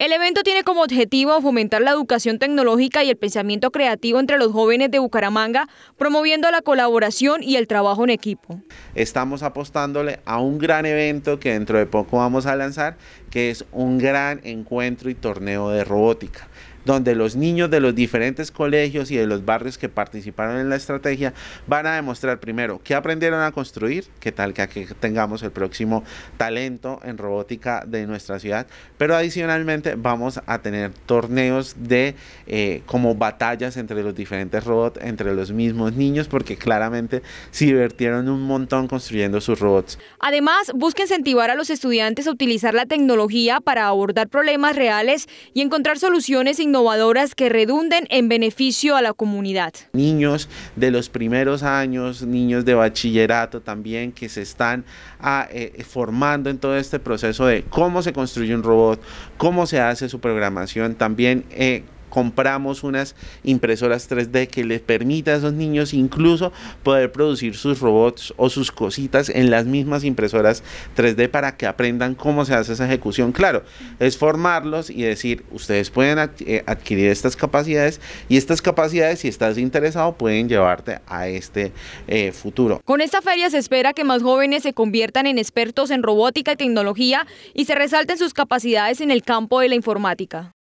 El evento tiene como objetivo fomentar la educación tecnológica y el pensamiento creativo entre los jóvenes de Bucaramanga, promoviendo la colaboración y el trabajo en equipo. Estamos apostándole a un gran evento que dentro de poco vamos a lanzar, que es un gran encuentro y torneo de robótica donde los niños de los diferentes colegios y de los barrios que participaron en la estrategia van a demostrar primero qué aprendieron a construir, qué tal que tengamos el próximo talento en robótica de nuestra ciudad, pero adicionalmente vamos a tener torneos de eh, como batallas entre los diferentes robots, entre los mismos niños, porque claramente se divirtieron un montón construyendo sus robots. Además, busca incentivar a los estudiantes a utilizar la tecnología para abordar problemas reales y encontrar soluciones innovadoras que redunden en beneficio a la comunidad. Niños de los primeros años, niños de bachillerato también que se están ah, eh, eh, formando en todo este proceso de cómo se construye un robot, cómo se hace su programación, también eh, compramos unas impresoras 3D que les permita a esos niños incluso poder producir sus robots o sus cositas en las mismas impresoras 3D para que aprendan cómo se hace esa ejecución. Claro, es formarlos y decir, ustedes pueden eh, adquirir estas capacidades y estas capacidades, si estás interesado, pueden llevarte a este eh, futuro. Con esta feria se espera que más jóvenes se conviertan en expertos en robótica y tecnología y se resalten sus capacidades en el campo de la informática.